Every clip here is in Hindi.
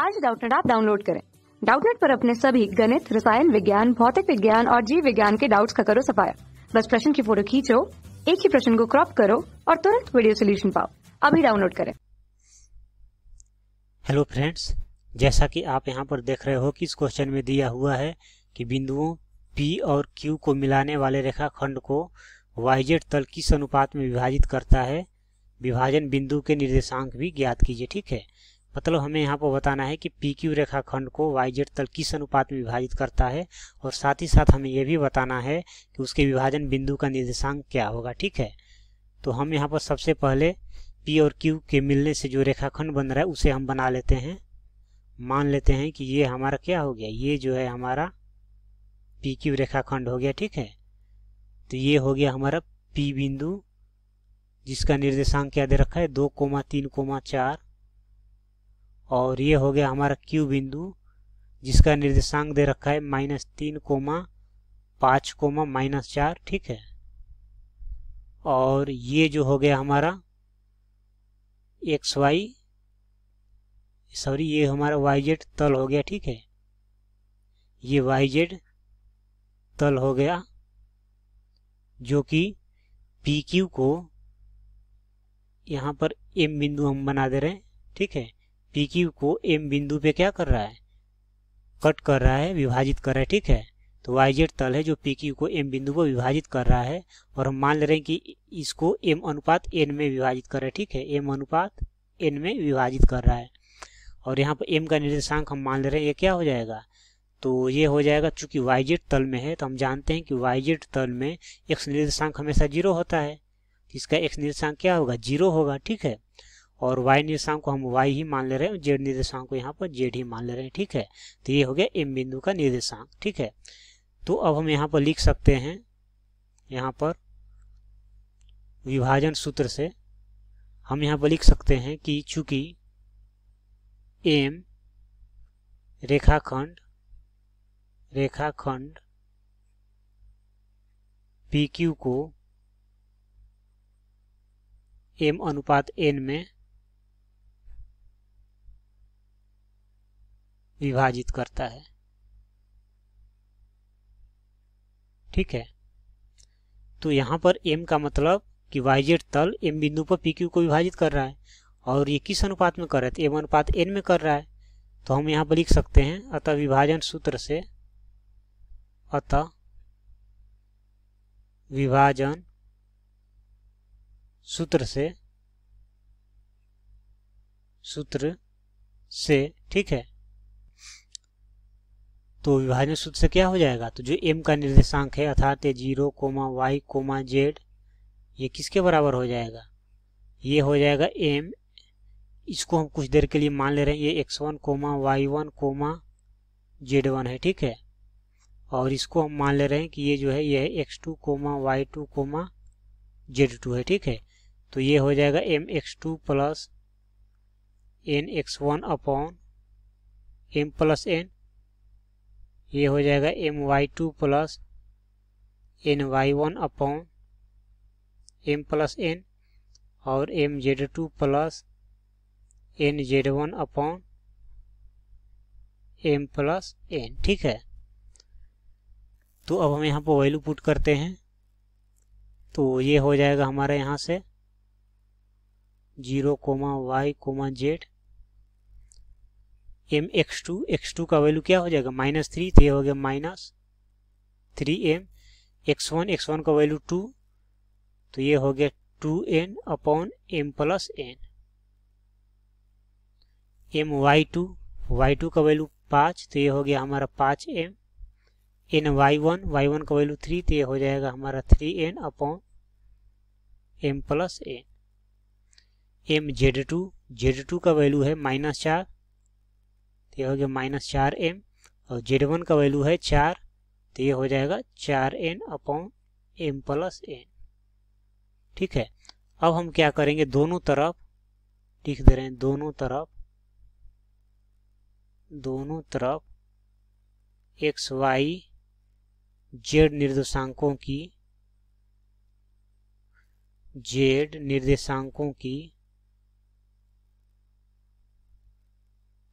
आज डाउटनेट आप डाउनलोड करें डाउटनेट पर अपने सभी गणित रसायन विज्ञान भौतिक विज्ञान और जीव विज्ञान के डाउट्स का करो सफाया बस प्रश्न की फोटो खींचो एक ही प्रश्न को क्रॉप करो और तुरंत वीडियो सोल्यूशन पाओ अभी डाउनलोड करें हेलो फ्रेंड्स जैसा कि आप यहाँ पर देख रहे हो कि इस क्वेश्चन में दिया हुआ है कि बिंदुओं पी और क्यू को मिलाने वाले रेखाखंड को वाइजेड तल किस अनुपात में विभाजित करता है विभाजन बिंदु के निर्देशांक भी ज्ञात कीजिए ठीक है मतलब हमें यहाँ पर बताना है कि पी क्यू रेखाखंड को वाई जेड तल किस अनुपात में विभाजित करता है और साथ ही साथ हमें यह भी बताना है कि उसके विभाजन बिंदु का निर्देशांक क्या होगा ठीक है तो हम यहाँ पर सबसे पहले पी और क्यू के मिलने से जो रेखाखंड बन रहा है उसे हम बना लेते हैं मान लेते हैं कि ये हमारा क्या हो गया ये जो है हमारा पी क्यू रेखाखंड हो गया ठीक है तो ये हो गया हमारा पी बिंदु जिसका निर्देशांक क्या दे रखा है दो कोमा तीन कोमा चार और ये हो गया हमारा क्यू बिंदु जिसका निर्देशांक दे रखा है माइनस तीन कोमा पाँच कोमा माइनस चार ठीक है और ये जो हो गया हमारा एक्स वाई सॉरी ये हमारा वाई जेड तल हो गया ठीक है ये वाई जेड तल हो गया जो कि पी क्यू को यहाँ पर एम बिंदु हम बना दे रहे हैं ठीक है PQ को M बिंदु पे क्या कर रहा है कट कर रहा है विभाजित कर रहा है ठीक है तो YZ तल है जो PQ को M बिंदु पर विभाजित कर रहा है और हम मान ले रहे हैं कि इसको M अनुपात N में विभाजित कर रहा है ठीक है M अनुपात N में विभाजित कर रहा है और यहाँ पर M का निर्देशांक हम मान ले रहे हैं ये क्या हो जाएगा तो ये हो जाएगा चूंकि YZ तल में है तो हम जानते हैं कि YZ तल में एक्स निर्देशांक हमेशा जीरो होता है तो इसका एक्स निर्देशांक क्या होगा जीरो होगा ठीक है और y निर्देशांक को हम y ही मान ले रहे हैं और z निर्देशांक को यहाँ पर z ही मान ले रहे हैं ठीक है तो ये हो गया एम बिंदु का निर्देशांक ठीक है तो अब हम यहाँ पर लिख सकते हैं यहाँ पर विभाजन सूत्र से हम यहाँ पर लिख सकते हैं कि चूंकि एम रेखाखंड रेखाखंड PQ को एम अनुपात एन में विभाजित करता है ठीक है तो यहाँ पर m का मतलब कि yz तल m बिंदु पर pq को विभाजित कर रहा है और ये किस अनुपात में कर रहा है m अनुपात n में कर रहा है तो हम यहाँ पर लिख सकते हैं अतः विभाजन सूत्र से अतः विभाजन सूत्र से सूत्र से ठीक है तो विभाजन सूत्र से क्या हो जाएगा तो जो एम का निर्देशांक है अर्थात zero comma Y comma Z ये किसके बराबर हो जाएगा ये हो जाएगा एम इसको हम कुछ देर के लिए मान ले रहे हैं ये X one comma Y one comma Z one है ठीक है और इसको हम मान ले रहे हैं कि ये जो है ये है X two comma Y two comma Z two है ठीक है तो ये हो जाएगा M X two plus N X one upon M plus N ये हो जाएगा M Y two plus N Y one upon M plus N और M Z two plus N Z one upon M plus N ठीक है तो अब हम यहाँ पर वैल्यू पुट करते हैं तो ये हो जाएगा हमारे यहाँ से zero comma Y comma Z M X two X two का वैल्यू क्या हो जाएगा माइनस थ्री तो ये हो गया minus three M X one X one का वैल्यू टू तो ये हो गया two N upon M plus N M Y two Y two का वैल्यू पाँच तो ये हो गया हमारा पाँच M N Y one Y one का वैल्यू थ्री तो ये हो जाएगा हमारा three N upon M plus N M Z two Z two का वैल्यू है माइनस चार ये हो गया माइनस चार एम और जेड वन का वैल्यू है चार तो ये हो जाएगा चार N upon M plus N ठीक है अब हम क्या करेंगे दोनों तरफ लिख दे रहे हैं दोनों तरफ दोनों तरफ एक्स वाई जेड निर्देशांकों की जेड निर्देशांकों की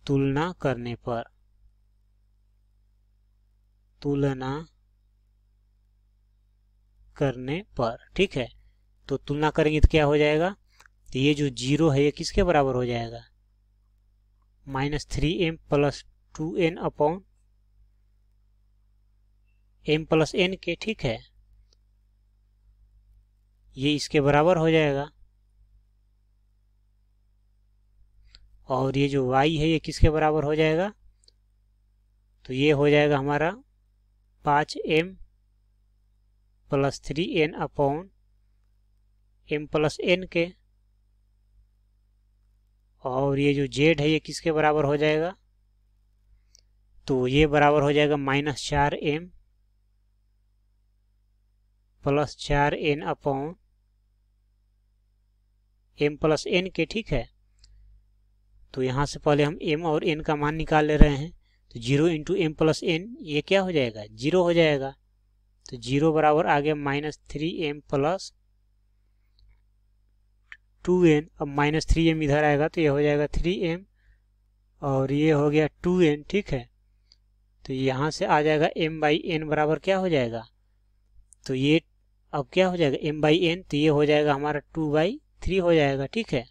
तुलना करने पर तुलना करने पर ठीक है तो तुलना करेंगे तो क्या हो जाएगा तो ये जो जीरो है ये किसके बराबर हो जाएगा minus three M plus two N upon M plus N के ठीक है ये इसके बराबर हो जाएगा और ये जो वाई है ये किसके बराबर हो जाएगा तो ये हो जाएगा हमारा पाँच M plus three N upon M plus N के और ये जो जेड है ये किसके बराबर हो जाएगा तो ये बराबर हो जाएगा माइनस चार एम प्लस चार N upon M plus N के ठीक है तो यहाँ से पहले हम m और n का मान निकाल ले रहे हैं तो zero into M plus N ये क्या हो जाएगा जीरो हो जाएगा तो जीरो बराबर आ गया minus three M plus two N अब माइनस थ्री एम इधर आएगा तो ये हो जाएगा थ्री एम और ये हो गया टू एन ठीक है तो यहाँ से आ जाएगा एम बाई एन बराबर क्या हो जाएगा तो ये अब क्या हो जाएगा एम बाई एन तो ये हो जाएगा हमारा टू बाई थ्री हो जाएगा ठीक है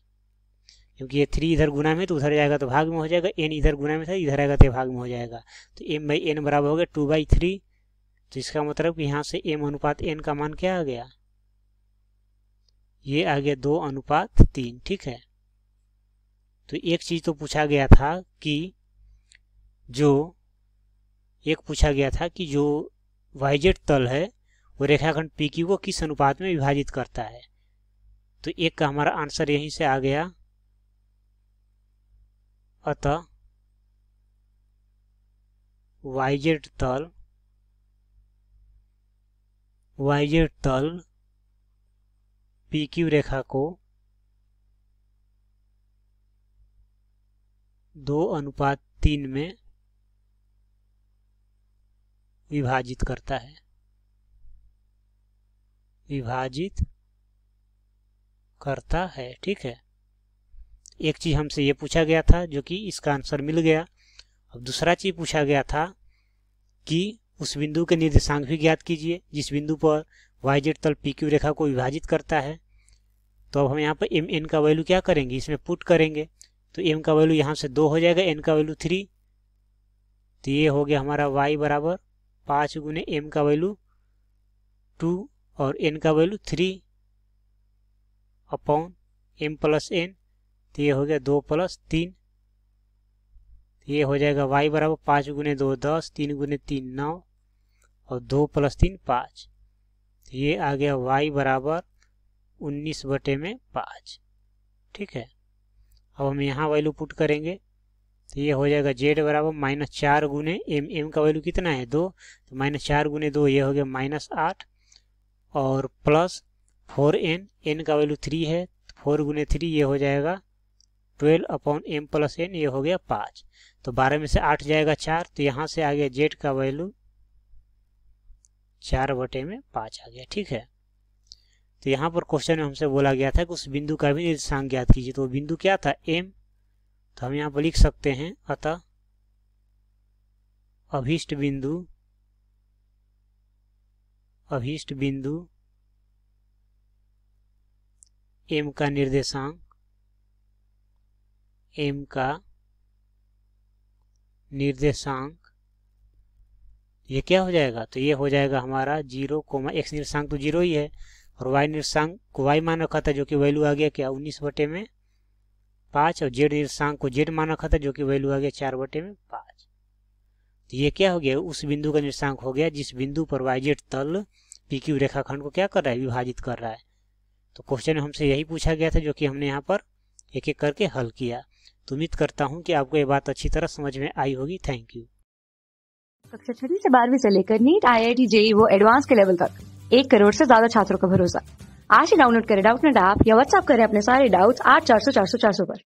क्योंकि ये थ्री इधर गुना में तो उधर जाएगा तो भाग में हो जाएगा एन इधर गुना में था इधर आएगा तो भाग में हो जाएगा तो एम बाई एन बराबर हो गया टू बाई थ्री तो इसका मतलब कि यहाँ से एम अनुपात एन का मान क्या आ गया ये आ गया दो अनुपात तीन ठीक है तो एक चीज तो पूछा गया था कि जो एक पूछा गया था कि जो वाइजेट तल है वो रेखाखंड पी को किस अनुपात में विभाजित करता है तो एक का हमारा आंसर यहीं से आ गया अतः वाइजेड तल वाइजेड तल पीक्यू रेखा को दो अनुपात तीन में विभाजित करता है विभाजित करता है ठीक है एक चीज़ हमसे ये पूछा गया था जो कि इसका आंसर मिल गया अब दूसरा चीज़ पूछा गया था कि उस बिंदु के निर्देशांक भी ज्ञात कीजिए जिस बिंदु पर वाई जेड तल पी क्यू रेखा को विभाजित करता है तो अब हम यहाँ पर एम एन का वैल्यू क्या करेंगे इसमें पुट करेंगे तो एम का वैल्यू यहाँ से दो हो जाएगा एन का वैल्यू थ्री तो ये हो गया हमारा वाई बराबर पाँच गुने एम का वैल्यू टू और एन का value three upon M plus N तो ये हो गया दो प्लस तीन तो ये हो जाएगा वाई बराबर पाँच गुने दो दस तीन गुने तीन नौ और दो प्लस तीन पाँच तो ये आ गया वाई बराबर उन्नीस बटे में पाँच ठीक है अब हम यहाँ वैल्यू पुट करेंगे तो ये हो जाएगा जेड बराबर माइनस चार गुने एम एम का वैल्यू कितना है दो तो माइनस चार गुने दो ये हो गया माइनस आठ और प्लस फोर एन एन का वैल्यू थ्री है फोर तो गुने थ्री ये हो जाएगा twelve upon M plus N ये हो गया पाँच तो बारह में से आठ जाएगा चार तो यहाँ से आ गया जेड का वैल्यू चार बटे में पाँच आ गया ठीक है तो यहाँ पर क्वेश्चन में हमसे बोला गया था कि उस बिंदु का भी निर्देशांक ज्ञात कीजिए तो बिंदु क्या था एम तो हम यहाँ पर लिख सकते हैं अतः अभीष्ट बिंदु अभीष्ट बिंदु एम का निर्देशांक एम का निर्देशांक ये क्या हो जाएगा तो ये हो जाएगा हमारा जीरो कोमा एक्स निर्देशांक तो जीरो ही है और वाई निर्देशांक को वाई मान रखा था जो कि वैल्यू आ गया क्या उन्नीस बटे में पाँच और जेड निर्देशांक को जेड मान रखा था जो कि वैल्यू आ गया चार बटे में पाँच तो ये क्या हो गया उस बिंदु का निर्देशांक हो गया जिस बिंदु पर वाई जेड तल पी क्यू रेखाखंड को क्या कर रहा है विभाजित कर रहा है तो क्वेश्चन हमसे यही पूछा गया था जो कि हमने यहाँ पर एक एक करके हल किया तो उम्मीद करता हूँ कि आपको ये बात अच्छी तरह समझ में आई होगी थैंक यू कक्षा छठी से बारहवीं से लेकर NEET I I T JEE वो एडवांस के लेवल तक एक करोड़ से ज्यादा छात्रों का भरोसा आज ही डाउनलोड करें डाउटनेट ऐप या व्हाट्सएप करें अपने सारे डाउट्स आठ चार सौ चार सौ चार सौ पर